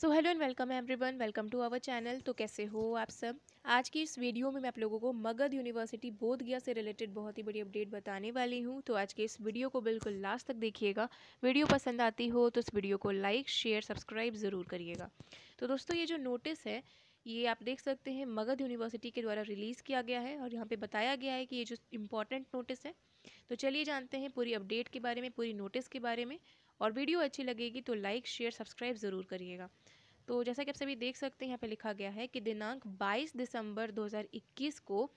so hello and welcome every everyone welcome to our channel तो कैसे हो आप सब आज की इस वीडियो में मैं आप लोगों को मगध यूनिवर्सिटी बोधगया से रिलेटेड बहुत ही बड़ी अपडेट बताने वाली हूँ तो आज के इस वीडियो को बिल्कुल लास्ट तक देखिएगा वीडियो पसंद आती हो तो इस वीडियो को लाइक शेयर सब्सक्राइब ज़रूर करिएगा तो दोस्तों ये जो नोटिस है ये आप देख सकते हैं मगध यूनिवर्सिटी के द्वारा रिलीज़ किया गया है और यहाँ पर बताया गया है कि ये जो इम्पोर्टेंट नोटिस है तो चलिए जानते हैं पूरी अपडेट के बारे में पूरी नोटिस के बारे में और वीडियो अच्छी लगेगी तो लाइक शेयर सब्सक्राइब ज़रूर करिएगा तो जैसा कि आप सभी देख सकते हैं यहाँ पे लिखा गया है कि दिनांक 22 दिसंबर 2021 को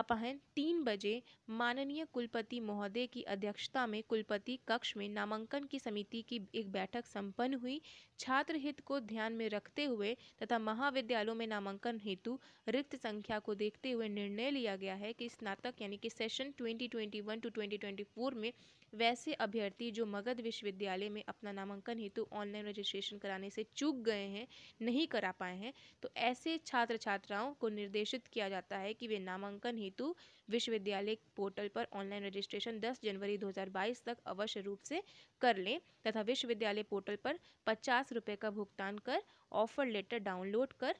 अपहन तीन बजे माननीय कुलपति महोदय की अध्यक्षता में कुलपति कक्ष में नामांकन की समिति की एक बैठक संपन्न हुई छात्र हित को ध्यान में रखते हुए तथा महाविद्यालयों में नामांकन हेतु रिक्त संख्या को देखते हुए निर्णय लिया गया है कि स्नातक यानी कि सेशन 2021 टू 2024 में वैसे अभ्यर्थी जो मगध विश्वविद्यालय में अपना नामांकन हेतु ऑनलाइन रजिस्ट्रेशन कराने से चूक गए हैं नहीं करा पाए हैं तो ऐसे छात्र छात्राओं को निर्देशित किया जाता है कि वे नामांकन हेतु विश्वविद्यालय पोर्टल पर ऑनलाइन रजिस्ट्रेशन 10 जनवरी 2022 तक अवश्य रूप से कर लें तथा विश्वविद्यालय पोर्टल पर पचास रुपये का भुगतान कर ऑफर लेटर डाउनलोड कर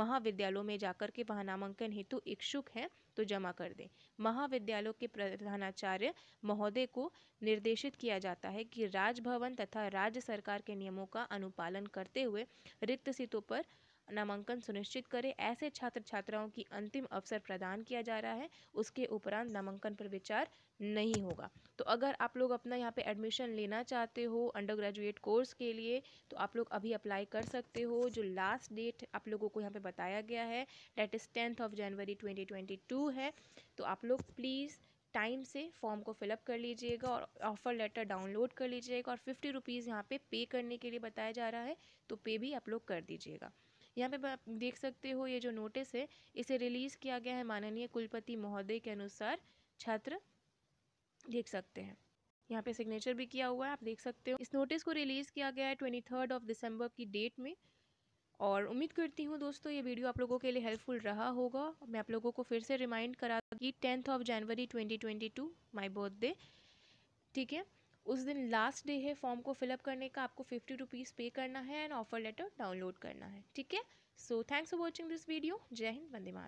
महाविद्यालयों में जाकर के वहाँ नामांकन हेतु इच्छुक हैं तो जमा कर दें महाविद्यालयों के प्रधानाचार्य महोदय को निर्देशित किया जाता है कि राजभवन तथा राज्य सरकार के नियमों का अनुपालन करते हुए रिक्त सीटों पर नामांकन सुनिश्चित करें ऐसे छात्र छात्राओं की अंतिम अवसर प्रदान किया जा रहा है उसके उपरांत नामांकन पर विचार नहीं होगा तो अगर आप लोग अपना यहाँ पे एडमिशन लेना चाहते हो अंडर ग्रेजुएट कोर्स के लिए तो आप लोग अभी अप्लाई कर सकते हो जो लास्ट डेट आप लोगों को यहाँ पे बताया गया है date is tenth of January twenty है तो आप लोग प्लीज़ टाइम से फॉर्म को फिलअप कर लीजिएगा और ऑफ़र लेटर डाउनलोड कर लीजिएगा और फिफ्टी रुपीज़ यहाँ पे पे करने के लिए बताया जा रहा है तो पे भी आप लोग कर दीजिएगा यहाँ पे आप देख सकते हो ये जो नोटिस है इसे रिलीज़ किया गया है माननीय कुलपति महोदय के अनुसार छात्र देख सकते हैं यहाँ पे सिग्नेचर भी किया हुआ है आप देख सकते हो इस नोटिस को रिलीज़ किया गया है ट्वेंटी थर्ड ऑफ दिसंबर की डेट में और उम्मीद करती हूँ दोस्तों ये वीडियो आप लोगों के लिए हेल्पफुल रहा होगा मैं आप लोगों को फिर से रिमाइंड करा कि tenth of January 2022 my birthday ठीक है उस दिन लास्ट डे है फॉर्म को फिलअप करने का आपको फिफ्टी रुपीज़ पे करना है एंड ऑफर लेटर डाउनलोड करना है ठीक है so thanks for watching this video जय हिंद वंदे मातरम